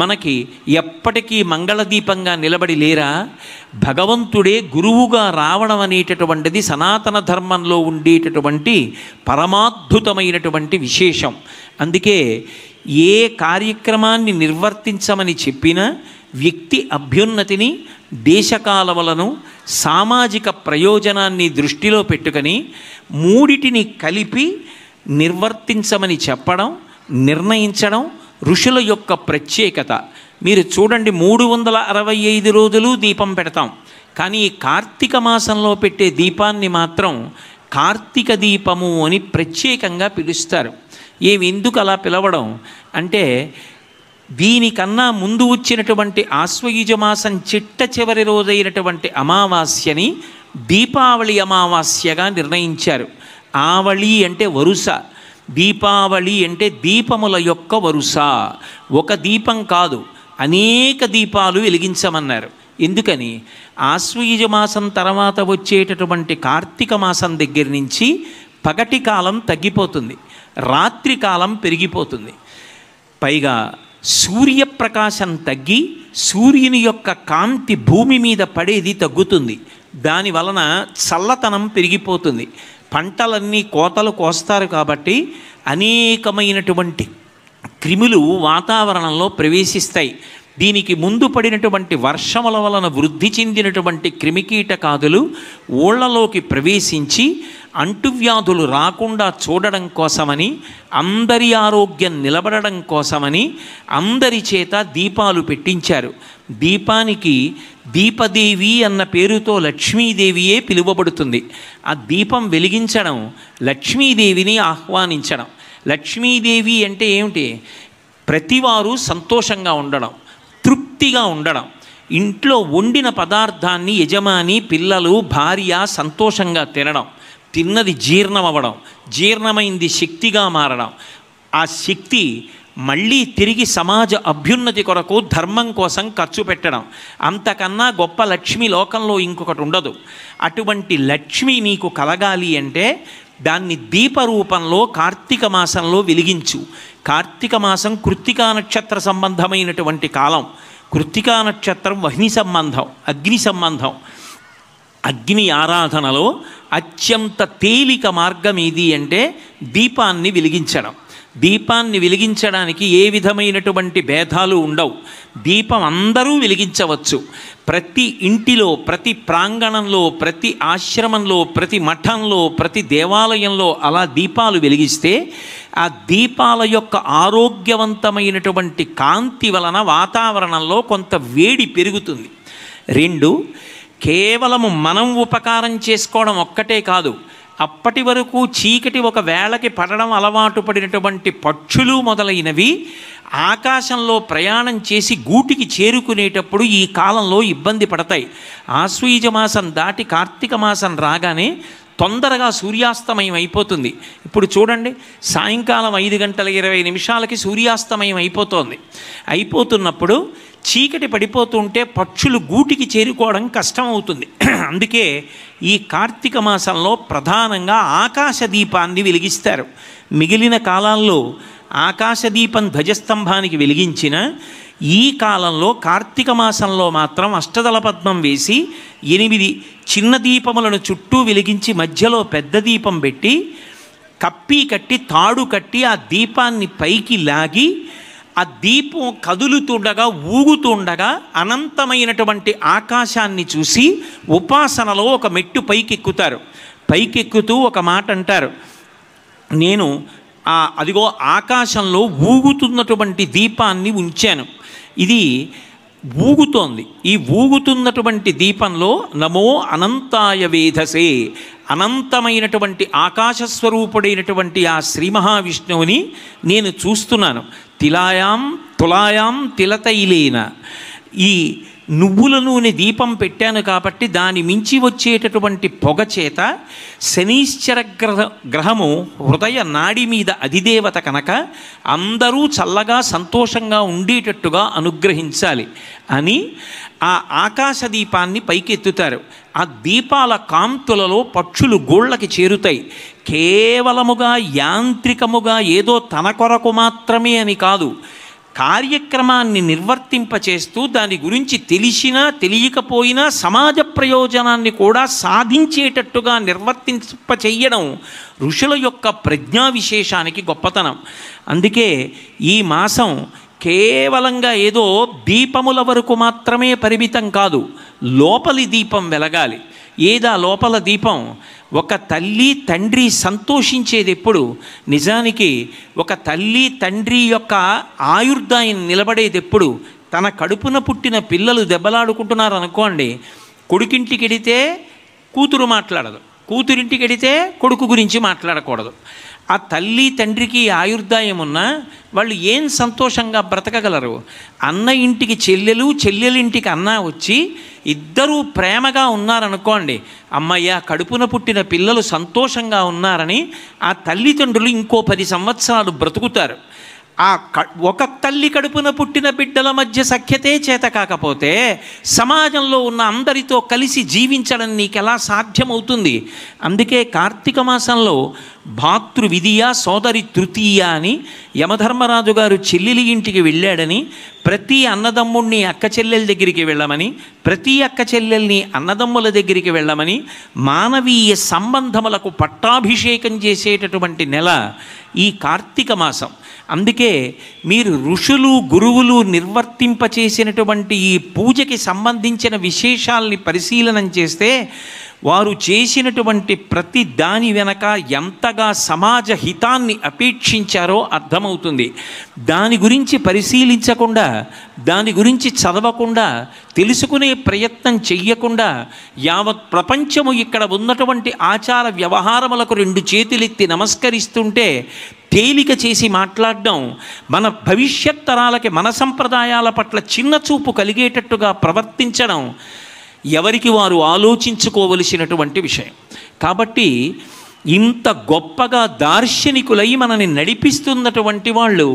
మనకి ఎప్పటికీ మంగళదీపంగా నిలబడి లేరా భగవంతుడే గురువుగా రావడం అనేటటువంటిది సనాతన ధర్మంలో ఉండేటటువంటి పరమాద్భుతమైనటువంటి విశేషం అందుకే ఏ కార్యక్రమాన్ని నిర్వర్తించమని చెప్పినా వ్యక్తి అభ్యున్నతిని దేశకాలవలను సామాజిక ప్రయోజనాన్ని దృష్టిలో పెట్టుకొని మూడిటిని కలిపి నిర్వర్తించమని చెప్పడం నిర్ణయించడం ఋషుల యొక్క ప్రత్యేకత మీరు చూడండి మూడు వందల అరవై ఐదు రోజులు దీపం పెడతాం కానీ కార్తీక మాసంలో పెట్టే దీపాన్ని మాత్రం కార్తీక దీపము అని ప్రత్యేకంగా పిలుస్తారు ఏమి ఎందుకు అలా పిలవడం అంటే దీనికన్నా ముందు వచ్చినటువంటి మాసం చిట్ట చివరి రోజైనటువంటి అమావాస్యని దీపావళి అమావాస్యగా నిర్ణయించారు ఆవళి అంటే వరుస దీపావళి అంటే దీపముల యొక్క వరుస ఒక దీపం కాదు అనేక దీపాలు వెలిగించమన్నారు ఎందుకని ఆశ్వీజ మాసం తర్వాత వచ్చేటటువంటి కార్తీక మాసం దగ్గర నుంచి పగటి కాలం తగ్గిపోతుంది రాత్రి కాలం పెరిగిపోతుంది పైగా సూర్యప్రకాశం తగ్గి సూర్యుని యొక్క కాంతి భూమి మీద పడేది తగ్గుతుంది దాని వలన చల్లతనం పెరిగిపోతుంది పంటలన్నీ కోతలు కోస్తారు కాబట్టి అనేకమైనటువంటి క్రిములు వాతావరణంలో ప్రవేశిస్తాయి దీనికి ముందు పడినటువంటి వర్షముల వలన వృద్ధి చెందినటువంటి క్రిమికీటకాదులు ఊళ్ళలోకి ప్రవేశించి అంటువ్యాధులు రాకుండా చూడడం కోసమని అందరి ఆరోగ్యం నిలబడడం కోసమని అందరి చేత దీపాలు పెట్టించారు దీపానికి దీపదేవి అన్న పేరుతో లక్ష్మీదేవియే పిలువబడుతుంది ఆ దీపం వెలిగించడం లక్ష్మీదేవిని ఆహ్వానించడం లక్ష్మీదేవి అంటే ఏమిటి ప్రతివారు సంతోషంగా ఉండడం తృప్తిగా ఉండడం ఇంట్లో వండిన పదార్థాన్ని యజమాని పిల్లలు భార్య సంతోషంగా తినడం తిన్నది జీర్ణం అవ్వడం జీర్ణమైంది శక్తిగా మారడం ఆ శక్తి మళ్ళీ తిరిగి సమాజ అభ్యున్నతి కొరకు ధర్మం కోసం ఖర్చు పెట్టడం అంతకన్నా గొప్ప లక్ష్మి లోకంలో ఇంకొకటి ఉండదు అటువంటి లక్ష్మి నీకు కలగాలి అంటే దాన్ని దీపరూపంలో కార్తీక మాసంలో వెలిగించు కార్తీక మాసం కృత్తికా నక్షత్ర సంబంధమైనటువంటి కాలం కృత్తికా నక్షత్రం వహ్ని సంబంధం అగ్ని సంబంధం అగ్ని ఆరాధనలో అత్యంత తేలిక మార్గం ఏది అంటే దీపాన్ని వెలిగించడం దీపాన్ని వెలిగించడానికి ఏ విధమైనటువంటి భేదాలు ఉండవు దీపం అందరూ వెలిగించవచ్చు ప్రతి ఇంటిలో ప్రతి ప్రాంగణంలో ప్రతి ఆశ్రమంలో ప్రతి మఠంలో ప్రతి దేవాలయంలో అలా దీపాలు వెలిగిస్తే ఆ దీపాల యొక్క ఆరోగ్యవంతమైనటువంటి కాంతి వలన వాతావరణంలో కొంత వేడి పెరుగుతుంది రెండు కేవలము మనం ఉపకారం చేసుకోవడం ఒక్కటే కాదు అప్పటి వరకు చీకటి ఒక వేళకి పడడం అలవాటు పడినటువంటి పక్షులు మొదలైనవి ఆకాశంలో ప్రయాణం చేసి గూటికి చేరుకునేటప్పుడు ఈ కాలంలో ఇబ్బంది పడతాయి ఆశ్వీజ మాసం దాటి కార్తీక మాసం రాగానే తొందరగా సూర్యాస్తమయం అయిపోతుంది ఇప్పుడు చూడండి సాయంకాలం ఐదు గంటల ఇరవై నిమిషాలకి సూర్యాస్తమయం అయిపోతుంది అయిపోతున్నప్పుడు చీకటి పడిపోతుంటే పక్షులు గూటికి చేరుకోవడం కష్టం అవుతుంది అందుకే ఈ కార్తీక మాసంలో ప్రధానంగా ఆకాశ దీపాన్ని వెలిగిస్తారు మిగిలిన కాలాల్లో ఆకాశదీపం ధ్వజస్తంభానికి వెలిగించిన ఈ కాలంలో కార్తీక మాసంలో మాత్రం అష్టదల పద్మం వేసి ఎనిమిది చిన్న దీపములను చుట్టూ వెలిగించి మధ్యలో పెద్ద దీపం పెట్టి కప్పి కట్టి తాడు కట్టి ఆ దీపాన్ని పైకి లాగి ఆ దీపం కదులుతుండగా ఊగుతుండగా అనంతమైనటువంటి ఆకాశాన్ని చూసి ఉపాసనలో ఒక మెట్టు పైకెక్కుతారు పైకెక్కుతూ ఒక మాట అంటారు నేను అదిగో ఆకాశంలో ఊగుతున్నటువంటి దీపాన్ని ఉంచాను ఇది ఊగుతోంది ఈ ఊగుతున్నటువంటి దీపంలో నమో అనంతాయ వేధసే అనంతమైనటువంటి ఆకాశస్వరూపుడైనటువంటి ఆ శ్రీ మహావిష్ణువుని నేను చూస్తున్నాను తిలాయాం తులాయాం తిలతైలేన ఈ నువ్వుల నూనె దీపం పెట్టాను కాబట్టి దాని మించి వచ్చేటటువంటి పొగ చేత శనీశ్చర గ్రహ గ్రహము హృదయ నాడి మీద అధిదేవత కనుక అందరూ చల్లగా సంతోషంగా ఉండేటట్టుగా అనుగ్రహించాలి అని ఆ ఆకాశ దీపాన్ని పైకెత్తుతారు ఆ దీపాల కాంతులలో పక్షులు గోళ్ళకి చేరుతాయి కేవలముగా యాంత్రికముగా ఏదో తన కొరకు మాత్రమే అని కాదు కార్యక్రమాన్ని నిర్వర్తింపచేస్తూ దాని గురించి తెలిసినా తెలియకపోయినా సమాజ ప్రయోజనాన్ని కూడా సాధించేటట్టుగా నిర్వర్తింపచేయడం ఋషుల యొక్క ప్రజ్ఞా విశేషానికి గొప్పతనం అందుకే ఈ మాసం కేవలంగా ఏదో దీపముల వరకు మాత్రమే పరిమితం కాదు లోపలి దీపం వెలగాలి ఏదా లోపల దీపం ఒక తల్లి తండ్రి సంతోషించేది ఎప్పుడు నిజానికి ఒక తల్లి తండ్రి యొక్క ఆయుర్దాయం నిలబడేది ఎప్పుడు తన కడుపున పుట్టిన పిల్లలు దెబ్బలాడుకుంటున్నారు అనుకోండి కొడుకింటికి ఎడితే కూతురు మాట్లాడదు కూతురింటికి వెడితే కొడుకు గురించి మాట్లాడకూడదు ఆ తల్లి తండ్రికి ఆయుర్దాయం ఉన్నా వాళ్ళు ఏం సంతోషంగా బ్రతకగలరు అన్న ఇంటికి చెల్లెలు చెల్లెలింటికి అన్న వచ్చి ఇద్దరూ ప్రేమగా ఉన్నారనుకోండి అమ్మయ్య కడుపున పుట్టిన పిల్లలు సంతోషంగా ఉన్నారని ఆ తల్లిదండ్రులు ఇంకో పది సంవత్సరాలు బ్రతుకుతారు ఆ క ఒక తల్లి కడుపున పుట్టిన బిడ్డల మధ్య సఖ్యతే చేత కాకపోతే సమాజంలో ఉన్న అందరితో కలిసి జీవించడం నీకెలా సాధ్యమవుతుంది అందుకే కార్తీక మాసంలో భాతృ సోదరి తృతీయ అని యమధర్మరాజు గారు చెల్లెలి ఇంటికి వెళ్ళాడని ప్రతి అన్నదమ్ముడిని అక్క చెల్లెల దగ్గరికి వెళ్ళమని ప్రతి అక్క చెల్లెల్ని అన్నదమ్ముల దగ్గరికి వెళ్ళమని మానవీయ సంబంధములకు పట్టాభిషేకం చేసేటటువంటి నెల ఈ కార్తీక మాసం అందుకే మీరు ఋషులు గురువులు నిర్వర్తింపచేసినటువంటి ఈ పూజకి సంబంధించిన విశేషాల్ని పరిశీలనం చేస్తే వారు చేసినటువంటి ప్రతి దాని వెనక ఎంతగా సమాజ హితాన్ని అపేక్షించారో అర్థమవుతుంది దాని గురించి పరిశీలించకుండా దాని గురించి చదవకుండా తెలుసుకునే ప్రయత్నం చెయ్యకుండా యావత్ ప్రపంచము ఇక్కడ ఉన్నటువంటి ఆచార వ్యవహారములకు రెండు చేతులెత్తి నమస్కరిస్తుంటే తేలిక చేసి మాట్లాడడం మన భవిష్యత్ తరాలకి మన సంప్రదాయాల పట్ల చిన్న చూపు కలిగేటట్టుగా ప్రవర్తించడం ఎవరికి వారు ఆలోచించుకోవలసినటువంటి విషయం కాబట్టి ఇంత గొప్పగా దార్శనికులై మనని నడిపిస్తున్నటువంటి వాళ్ళు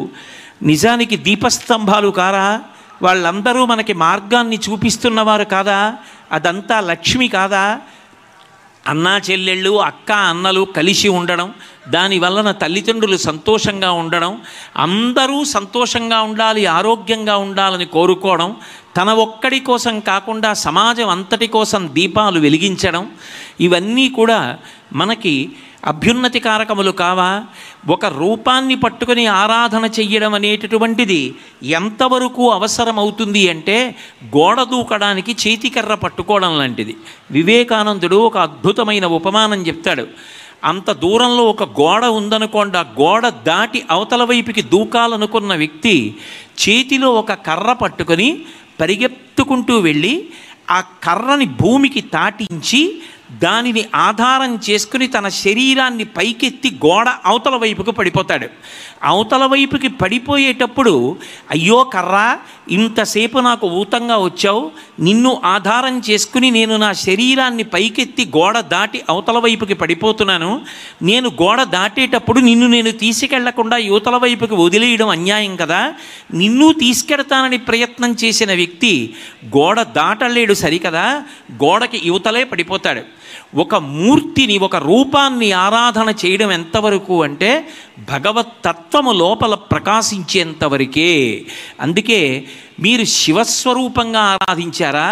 నిజానికి దీపస్తంభాలు కారా వాళ్ళందరూ మనకి మార్గాన్ని చూపిస్తున్నవారు కాదా అదంతా లక్ష్మి కాదా అన్నా చెల్లెళ్ళు అక్క అన్నలు కలిసి ఉండడం దానివలన తల్లిదండ్రులు సంతోషంగా ఉండడం అందరూ సంతోషంగా ఉండాలి ఆరోగ్యంగా ఉండాలని కోరుకోవడం తన ఒక్కడి కోసం కాకుండా సమాజం అంతటి కోసం దీపాలు వెలిగించడం ఇవన్నీ కూడా మనకి అభ్యున్నతి కారకములు కావా ఒక రూపాన్ని పట్టుకొని ఆరాధన చెయ్యడం అనేటటువంటిది ఎంతవరకు అవసరమవుతుంది అంటే గోడ దూకడానికి చేతికర్ర పట్టుకోవడం లాంటిది వివేకానందుడు ఒక అద్భుతమైన ఉపమానం చెప్తాడు అంత దూరంలో ఒక గోడ ఉందనుకోండి ఆ గోడ దాటి అవతల వైపుకి దూకాలనుకున్న వ్యక్తి చేతిలో ఒక కర్ర పట్టుకొని పరిగెత్తుకుంటూ వెళ్ళి ఆ కర్రని భూమికి తాటించి దానిని ఆధారం చేసుకుని తన శరీరాన్ని పైకెత్తి గోడ అవతల వైపుకు పడిపోతాడు అవతల వైపుకి పడిపోయేటప్పుడు అయ్యో కర్రా ఇంతసేపు నాకు ఊతంగా వచ్చావు నిన్ను ఆధారం చేసుకుని నేను నా శరీరాన్ని పైకెత్తి గోడ దాటి అవతల వైపుకి పడిపోతున్నాను నేను గోడ దాటేటప్పుడు నిన్ను నేను తీసుకెళ్లకుండా యువతల వైపుకి వదిలేయడం అన్యాయం కదా నిన్ను తీసుకెడతానని ప్రయత్నం చేసిన వ్యక్తి గోడ దాటలేడు సరికదా గోడకి యువతలే పడిపోతాడు ఒక మూర్తిని ఒక రూపాన్ని ఆరాధన చేయడం ఎంతవరకు అంటే భగవతత్వము లోపల ప్రకాశించేంతవరకే అందుకే మీరు శివస్వరూపంగా ఆరాధించారా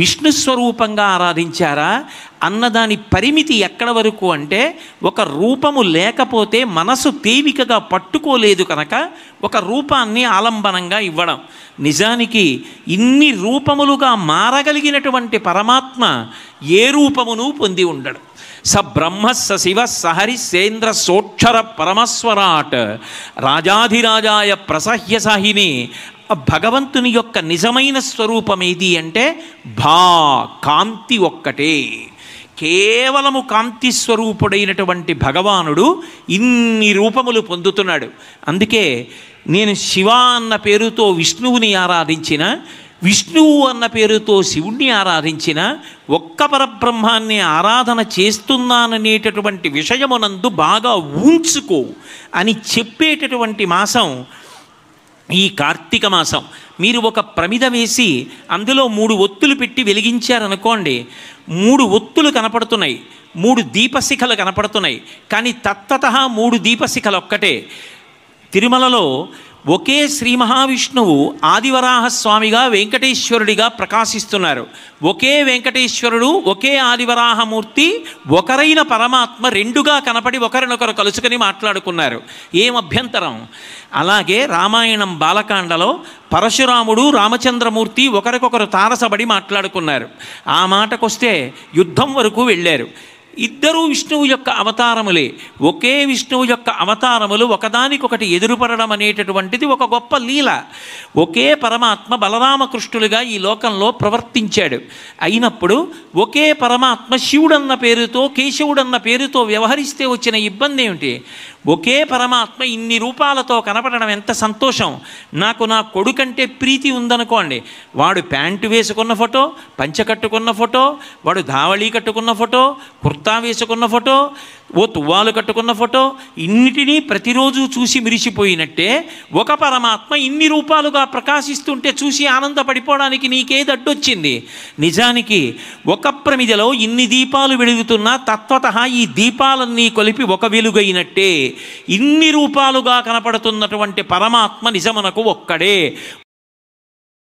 విష్ణు స్వరూపంగా ఆరాధించారా అన్నదాని పరిమితి ఎక్కడ వరకు అంటే ఒక రూపము లేకపోతే మనసు తేలికగా పట్టుకోలేదు కనుక ఒక రూపాన్ని ఆలంబనంగా ఇవ్వడం నిజానికి ఇన్ని రూపములుగా మారగలిగినటువంటి పరమాత్మ ఏ రూపమును పొంది ఉండడు స బ్రహ్మ స శివ సహరి సేంద్ర సోక్షర పరమస్వరాట్ రాజాధిరాజాయ ప్రసహ్య సాహిని భగవంతుని యొక్క నిజమైన స్వరూపం ఏది అంటే భా కాంతి ఒక్కటే కేవలము కాంతి స్వరూపుడైనటువంటి భగవానుడు ఇన్ని రూపములు పొందుతున్నాడు అందుకే నేను శివ అన్న పేరుతో విష్ణువుని ఆరాధించిన విష్ణువు అన్న పేరుతో శివుణ్ణి ఆరాధించిన ఒక్క పరబ్రహ్మాన్ని ఆరాధన చేస్తున్నాననేటటువంటి విషయమునందు బాగా ఉంచుకో అని చెప్పేటటువంటి మాసం ఈ కార్తీక మాసం మీరు ఒక ప్రమిద వేసి అందులో మూడు ఒత్తులు పెట్టి వెలిగించారనుకోండి మూడు ఒత్తులు కనపడుతున్నాయి మూడు దీపశిఖలు కనపడుతున్నాయి కానీ తత్తత మూడు దీపశిఖలు ఒక్కటే తిరుమలలో ఒకే శ్రీ మహావిష్ణువు ఆదివరాహస్వామిగా వెంకటేశ్వరుడిగా ప్రకాశిస్తున్నారు ఒకే వెంకటేశ్వరుడు ఒకే ఆదివరాహమూర్తి ఒకరైన పరమాత్మ రెండుగా కనపడి ఒకరినొకరు కలుసుకొని మాట్లాడుకున్నారు ఏం అభ్యంతరం అలాగే రామాయణం బాలకాండలో పరశురాముడు రామచంద్రమూర్తి ఒకరికొకరు తారసబడి మాట్లాడుకున్నారు ఆ మాటకొస్తే యుద్ధం వరకు వెళ్ళారు ఇద్దరూ విష్ణువు యొక్క అవతారములే ఒకే విష్ణువు యొక్క అవతారములు ఒకదానికొకటి ఎదురుపడడం అనేటటువంటిది ఒక గొప్ప లీల ఒకే పరమాత్మ బలరామకృష్ణులుగా ఈ లోకంలో ప్రవర్తించాడు అయినప్పుడు ఒకే పరమాత్మ శివుడన్న పేరుతో కేశవుడన్న పేరుతో వ్యవహరిస్తే వచ్చిన ఇబ్బంది ఏమిటి ఒకే పరమాత్మ ఇన్ని రూపాలతో కనపడడం ఎంత సంతోషం నాకు నా కొడుకంటే ప్రీతి ఉందనుకోండి వాడు ప్యాంటు వేసుకున్న ఫోటో పంచ కట్టుకున్న ఫోటో వాడు ధావళీ కట్టుకున్న ఫోటో కుర్తా వేసుకున్న ఫోటో ఓ తువ్వాలు కట్టుకున్న ఫోటో ఇన్నిటినీ ప్రతిరోజు చూసి మిరిసిపోయినట్టే ఒక పరమాత్మ ఇన్ని రూపాలుగా ప్రకాశిస్తుంటే చూసి ఆనందపడిపోవడానికి నీకేది అడ్డొచ్చింది నిజానికి ఒక ప్రమిదలో ఇన్ని దీపాలు వెలుగుతున్నా తత్వత ఈ దీపాలన్నీ కొలిపి ఒక వెలుగైనట్టే ఇన్ని రూపాలుగా కనపడుతున్నటువంటి పరమాత్మ నిజమనకు ఒక్కడే